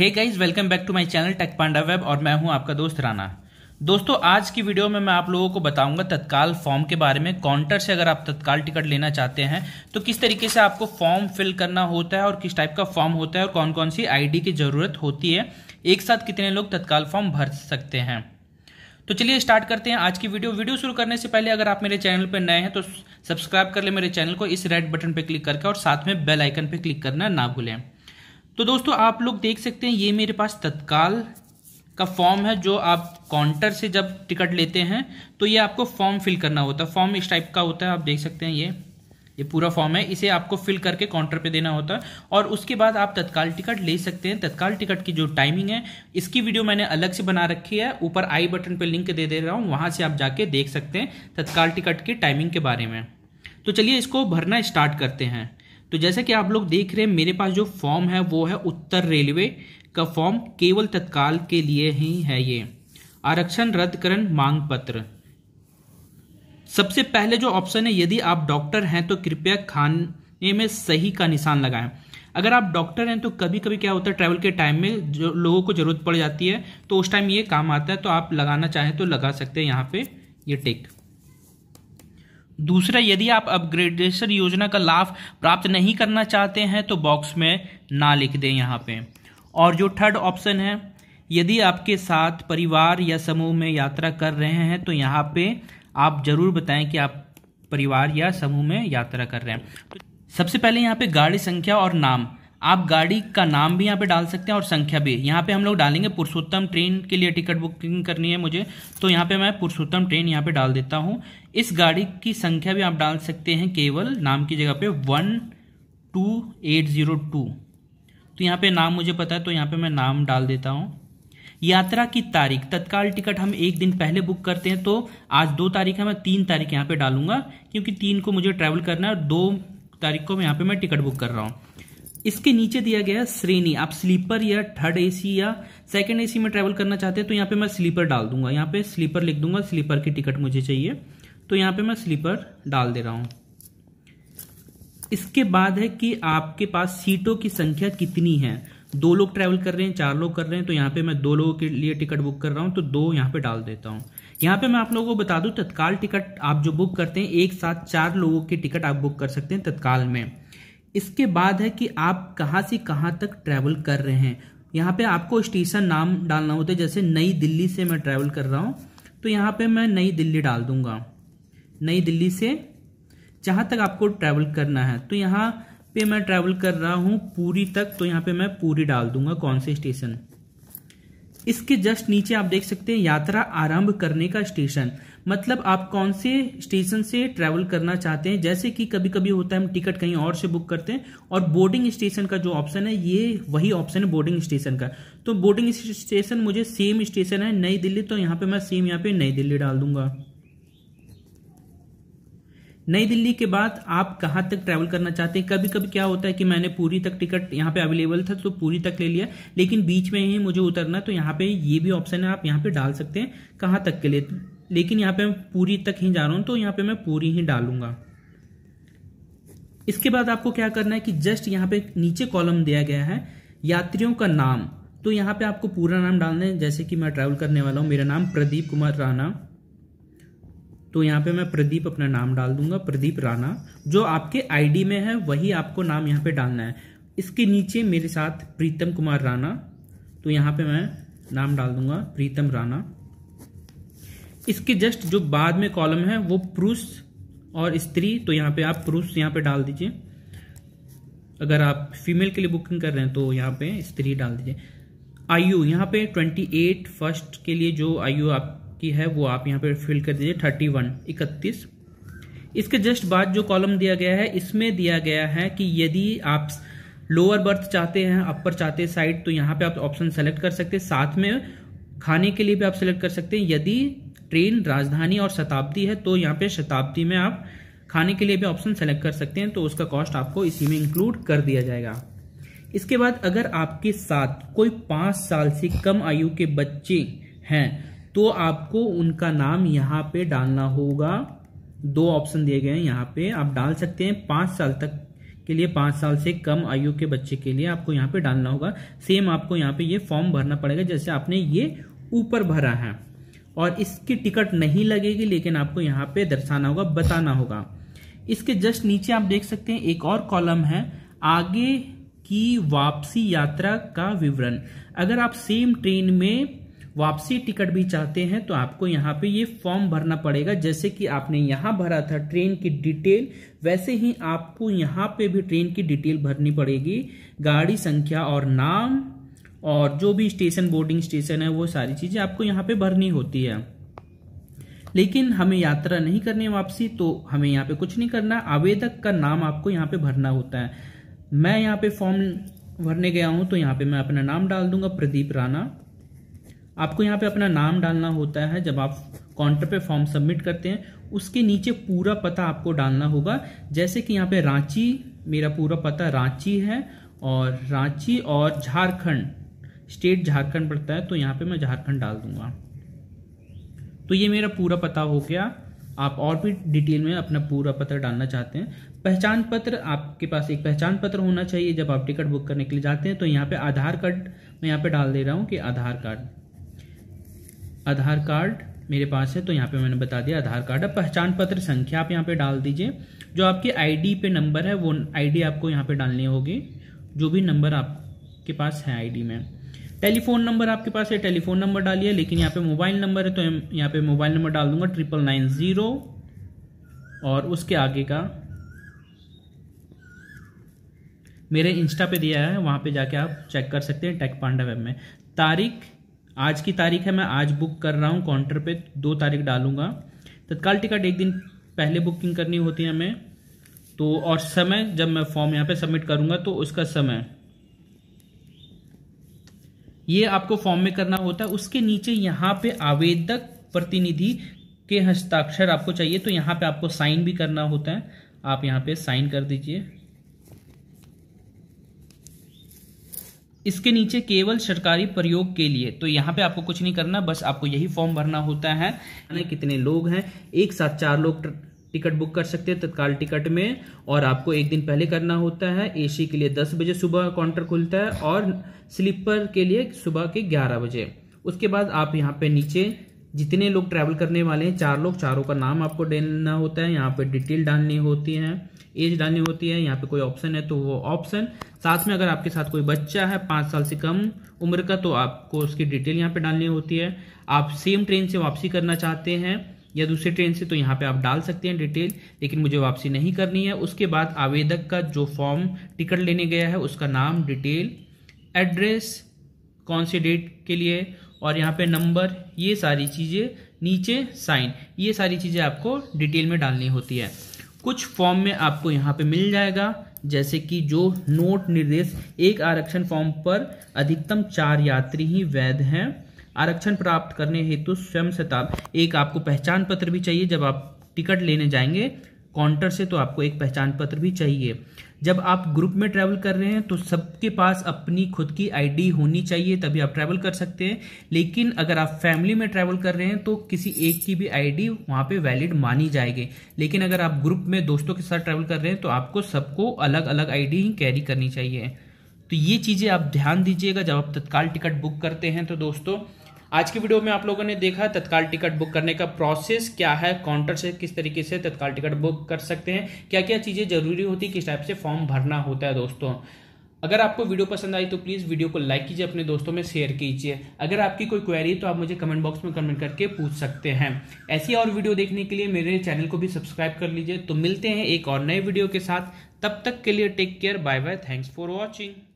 hey guys welcome back to my channel tech panda web और मैं हूं आपका दोस्त राना दोस्तों आज की वीडियो में मैं आप लोगों को बताऊंगा तत्काल फॉर्म के बारे में काउंटर से अगर आप तत्काल टिकट लेना चाहते हैं तो किस तरीके से आपको फॉर्म फिल करना होता है और किस टाइप का फॉर्म होता है और कौन कौन सी आईडी की ज़रूरत होती है एक साथ कितने लोग तत्काल फॉर्म भर सकते हैं तो चलिए स्टार्ट करते हैं आज की वीडियो वीडियो शुरू करने से पहले अगर आप मेरे चैनल पर नए हैं तो सब्सक्राइब कर ले मेरे चैनल को इस रेड बटन पर क्लिक करके और साथ में बेल आइकन पर क्लिक करना ना भूलें तो दोस्तों आप लोग देख सकते हैं ये मेरे पास तत्काल का फॉर्म है जो आप काउंटर से जब टिकट लेते हैं तो ये आपको फॉर्म फिल करना होता है फॉर्म इस टाइप का होता है आप देख सकते हैं ये ये पूरा फॉर्म है इसे आपको फिल करके काउंटर पे देना होता है और उसके बाद आप तत्काल टिकट ले सकते हैं तत्काल टिकट की जो टाइमिंग है इसकी वीडियो मैंने अलग से बना रखी है ऊपर आई बटन पे लिंक दे दे रहा हूँ वहाँ से आप जाके देख सकते हैं तत्काल टिकट की टाइमिंग के बारे में तो चलिए इसको भरना स्टार्ट करते हैं तो जैसा कि आप लोग देख रहे हैं मेरे पास जो फॉर्म है वो है उत्तर रेलवे का फॉर्म केवल तत्काल के लिए ही है ये आरक्षण रद्दकरण मांग पत्र सबसे पहले जो ऑप्शन है यदि आप डॉक्टर हैं तो कृपया खाने में सही का निशान लगाएं अगर आप डॉक्टर हैं तो कभी कभी क्या होता है ट्रैवल के टाइम में जो लोगों को ज़रूरत पड़ जाती है तो उस टाइम ये काम आता है तो आप लगाना चाहें तो लगा सकते हैं यहाँ पे ये टिक दूसरा यदि आप अपग्रेडेशन योजना का लाभ प्राप्त नहीं करना चाहते हैं तो बॉक्स में ना लिख दें यहाँ पे और जो थर्ड ऑप्शन है यदि आपके साथ परिवार या समूह में यात्रा कर रहे हैं तो यहाँ पे आप ज़रूर बताएं कि आप परिवार या समूह में यात्रा कर रहे हैं सबसे पहले यहाँ पे गाड़ी संख्या और नाम आप गाड़ी का नाम भी यहाँ पे डाल सकते हैं और संख्या भी यहाँ पे हम लोग डालेंगे पुरुषोत्तम ट्रेन के लिए टिकट बुकिंग करनी है मुझे तो यहाँ पे मैं पुरुषोत्तम ट्रेन यहाँ पे डाल देता हूँ इस गाड़ी की संख्या भी आप डाल सकते हैं केवल नाम की जगह पे one two eight zero two तो यहाँ पे नाम मुझे पता है तो यहाँ पे मैं नाम डाल देता हूँ यात्रा की तारीख तत्काल टिकट हम एक दिन पहले बुक करते हैं तो आज दो तारीख है मैं तीन तारीख यहाँ पे डालूंगा क्योंकि तीन को मुझे ट्रैवल करना है और दो तारीख को मैं यहाँ पे मैं टिकट बुक कर रहा हूँ इसके नीचे दिया गया श्रेणी आप स्लीपर या थर्ड एसी या सेकंड एसी में ट्रैवल करना चाहते हैं तो यहाँ पे मैं स्लीपर डाल दूंगा यहाँ पे स्लीपर लिख दूंगा स्लीपर की टिकट मुझे चाहिए तो यहाँ पे मैं स्लीपर डाल दे रहा हूँ इसके बाद है कि आपके पास सीटों की संख्या कितनी है दो लोग ट्रैवल कर रहे हैं चार लोग कर रहे हैं तो यहाँ पे मैं दो लोगों के लिए टिकट बुक कर रहा हूँ तो दो यहाँ पे डाल देता हूँ यहाँ पे मैं आप लोगों को बता दूँ तत्काल टिकट आप जो बुक करते हैं एक साथ चार लोगों के टिकट आप बुक कर सकते हैं तत्काल में इसके बाद है कि आप कहाँ से कहाँ तक ट्रैवल कर रहे हैं यहाँ पे आपको स्टेशन नाम डालना होता है जैसे नई दिल्ली से मैं ट्रैवल कर रहा हूँ तो यहाँ पे मैं नई दिल्ली डाल दूंगा नई दिल्ली से जहाँ तक आपको ट्रैवल करना है तो यहाँ पे मैं ट्रैवल कर रहा हूँ पूरी तक तो यहाँ पे मैं पूरी डाल दूंगा कौन से स्टेशन इसके जस्ट नीचे आप देख सकते हैं यात्रा आरंभ करने का स्टेशन मतलब आप कौन से स्टेशन से ट्रैवल करना चाहते हैं जैसे कि कभी कभी होता है हम टिकट कहीं और से बुक करते हैं और बोर्डिंग स्टेशन का जो ऑप्शन है ये वही ऑप्शन है बोर्डिंग स्टेशन का तो बोर्डिंग स्टेशन मुझे सेम स्टेशन है नई दिल्ली तो यहाँ पे मैं सेम यहाँ पे नई दिल्ली डाल दूंगा नई दिल्ली के बाद आप कहाँ तक ट्रैवल करना चाहते हैं कभी कभी क्या होता है कि मैंने पूरी तक टिकट यहाँ पे अवेलेबल था तो पूरी तक ले लिया लेकिन बीच में ही मुझे उतरना तो यहाँ पे ये भी ऑप्शन है आप यहाँ पे डाल सकते हैं कहाँ तक के लिए लेकिन यहाँ पे मैं पूरी तक ही जा रहा हूँ तो यहाँ पे मैं पूरी ही डालूंगा इसके बाद आपको क्या करना है कि जस्ट यहाँ पे नीचे कॉलम दिया गया है यात्रियों का नाम तो यहाँ पे आपको पूरा नाम डालना है जैसे कि मैं ट्रैवल करने वाला हूँ मेरा नाम प्रदीप कुमार राणा तो यहाँ पे मैं प्रदीप अपना नाम डाल दूंगा प्रदीप राणा जो आपके आईडी में है वही आपको नाम यहाँ पे डालना है इसके नीचे मेरे साथ प्रीतम कुमार राणा तो यहाँ पे मैं नाम डाल दूंगा प्रीतम राणा इसके जस्ट जो बाद में कॉलम है वो पुरुष और स्त्री तो यहाँ पे आप पुरुष यहाँ पे डाल दीजिए अगर आप फीमेल के लिए बुकिंग कर रहे हैं तो यहाँ पे स्त्री डाल दीजिए आयु यहाँ पे 28 फर्स्ट के लिए जो आयु आप की है वो आप यहाँ पर फिल कर दीजिए थर्टी वन इकतीस इसके जस्ट बाद जो कॉलम दिया गया है इसमें दिया गया है कि यदि आप लोअर बर्थ चाहते हैं अपर चाहते हैं साइड तो यहाँ पे आप ऑप्शन सेलेक्ट कर सकते हैं साथ में खाने के लिए भी आप सेलेक्ट कर सकते हैं यदि ट्रेन राजधानी और शताब्दी है तो यहाँ पे शताब्दी में आप खाने के लिए भी ऑप्शन सेलेक्ट कर सकते हैं तो उसका कॉस्ट आपको इसी में इंक्लूड कर दिया जाएगा इसके बाद अगर आपके साथ कोई पाँच साल से कम आयु के बच्चे हैं तो आपको उनका नाम यहाँ पे डालना होगा दो ऑप्शन दिए गए हैं यहाँ पे आप डाल सकते हैं पाँच साल तक के लिए पाँच साल से कम आयु के बच्चे के लिए आपको यहाँ पे डालना होगा सेम आपको यहाँ पे ये फॉर्म भरना पड़ेगा जैसे आपने ये ऊपर भरा है और इसकी टिकट नहीं लगेगी लेकिन आपको यहाँ पे दर्शाना होगा बताना होगा इसके जस्ट नीचे आप देख सकते हैं एक और कॉलम है आगे की वापसी यात्रा का विवरण अगर आप सेम ट्रेन में वापसी टिकट भी चाहते हैं तो आपको यहाँ पे ये फॉर्म भरना पड़ेगा जैसे कि आपने यहाँ भरा था ट्रेन की डिटेल वैसे ही आपको यहाँ पे भी ट्रेन की डिटेल भरनी पड़ेगी गाड़ी संख्या और नाम और जो भी स्टेशन बोर्डिंग स्टेशन है वो सारी चीज़ें आपको यहाँ पे भरनी होती है लेकिन हमें यात्रा नहीं करनी वापसी तो हमें यहाँ पे कुछ नहीं करना आवेदक का नाम आपको यहाँ पे भरना होता है मैं यहाँ पे फॉर्म भरने गया हूं तो यहाँ पे मैं अपना नाम डाल दूंगा प्रदीप राणा आपको यहाँ पे अपना नाम डालना होता है जब आप काउंटर पे फॉर्म सबमिट करते हैं उसके नीचे पूरा पता आपको डालना होगा जैसे कि यहाँ पे रांची मेरा पूरा पता रांची है और रांची और झारखंड स्टेट झारखंड पड़ता है तो यहाँ पे मैं झारखंड डाल दूंगा तो ये मेरा पूरा पता हो गया आप और भी डिटेल में अपना पूरा पत्र डालना चाहते हैं पहचान पत्र आपके पास एक पहचान पत्र होना चाहिए जब आप टिकट बुक करने के लिए जाते हैं तो यहाँ पे आधार कार्ड मैं यहाँ पे डाल दे रहा हूँ कि आधार कार्ड आधार कार्ड मेरे पास है तो यहाँ पे मैंने बता दिया आधार कार्ड अब पहचान पत्र संख्या आप यहाँ पे डाल दीजिए जो आपके आईडी पे नंबर है वो आईडी आपको यहाँ पे डालनी होगी जो भी नंबर आपके पास है आईडी में टेलीफोन नंबर आपके पास है टेलीफोन नंबर डालिए लेकिन यहाँ पे मोबाइल नंबर है तो यहाँ पे मोबाइल नंबर डाल दूंगा ट्रिपल नाइन जीरो और उसके आगे का मेरे इंस्टा पे दिया है वहां पे जाके आप चेक कर सकते हैं टेक पांडा वेब में तारीख आज की तारीख है मैं आज बुक कर रहा हूँ काउंटर पे दो तारीख डालूंगा तत्काल टिकट एक दिन पहले बुकिंग करनी होती है हमें तो और समय जब मैं फॉर्म यहाँ पे सबमिट करूँगा तो उसका समय ये आपको फॉर्म में करना होता है उसके नीचे यहाँ पे आवेदक प्रतिनिधि के हस्ताक्षर आपको चाहिए तो यहाँ पे आपको साइन भी करना होता है आप यहाँ पे साइन कर दीजिए इसके नीचे केवल सरकारी प्रयोग के लिए तो यहाँ पे आपको कुछ नहीं करना बस आपको यही फॉर्म भरना होता है कितने लोग हैं एक साथ चार लोग टिकट बुक कर सकते हैं तत्काल टिकट में और आपको एक दिन पहले करना होता है एसी के लिए 10 बजे सुबह काउंटर खुलता है और स्लीपर के लिए सुबह के 11 बजे उसके बाद आप यहाँ पे नीचे जितने लोग ट्रैवल करने वाले हैं चार लोग चारों का नाम आपको देना होता है यहाँ पे डिटेल डालनी होती है एज डालनी होती है यहाँ पे कोई ऑप्शन है तो वो ऑप्शन साथ में अगर आपके साथ कोई बच्चा है पाँच साल से कम उम्र का तो आपको उसकी डिटेल यहाँ पे डालनी होती है आप सेम ट्रेन से वापसी करना चाहते हैं या दूसरे ट्रेन से तो यहाँ पे आप डाल सकते हैं डिटेल लेकिन मुझे वापसी नहीं करनी है उसके बाद आवेदक का जो फॉर्म टिकट लेने गया है उसका नाम डिटेल एड्रेस कौन से डेट के लिए और यहाँ पे नंबर ये सारी चीज़ें नीचे साइन ये सारी चीज़ें आपको डिटेल में डालनी होती है कुछ फॉर्म में आपको यहाँ पे मिल जाएगा जैसे कि जो नोट निर्देश एक आरक्षण फॉर्म पर अधिकतम चार यात्री ही वैध हैं आरक्षण प्राप्त करने हेतु स्वयं शताब एक आपको पहचान पत्र भी चाहिए जब आप टिकट लेने जाएंगे काउंटर से तो आपको एक पहचान पत्र भी चाहिए जब आप ग्रुप में ट्रैवल कर रहे हैं तो सबके पास अपनी खुद की आईडी होनी चाहिए तभी आप ट्रैवल कर सकते हैं लेकिन अगर आप फैमिली में ट्रैवल कर रहे हैं तो किसी एक की भी आईडी वहां पे वैलिड मानी जाएगी लेकिन अगर आप ग्रुप में दोस्तों के साथ ट्रैवल कर रहे हैं तो आपको सबको अलग अलग आईडी ही कैरी करनी चाहिए तो ये चीज़ें आप ध्यान दीजिएगा जब आप तत्काल टिकट बुक करते हैं तो दोस्तों आज की वीडियो में आप लोगों ने देखा तत्काल टिकट बुक करने का प्रोसेस क्या है काउंटर से किस तरीके से तत्काल टिकट बुक कर सकते हैं क्या क्या चीज़ें जरूरी होती किस टाइप से फॉर्म भरना होता है दोस्तों अगर आपको वीडियो पसंद आई तो प्लीज़ वीडियो को लाइक कीजिए अपने दोस्तों में शेयर कीजिए अगर आपकी कोई क्वेरी तो आप मुझे कमेंट बॉक्स में कमेंट करके पूछ सकते हैं ऐसी और वीडियो देखने के लिए मेरे चैनल को भी सब्सक्राइब कर लीजिए तो मिलते हैं एक और नए वीडियो के साथ तब तक के लिए take care bye bye thanks for watching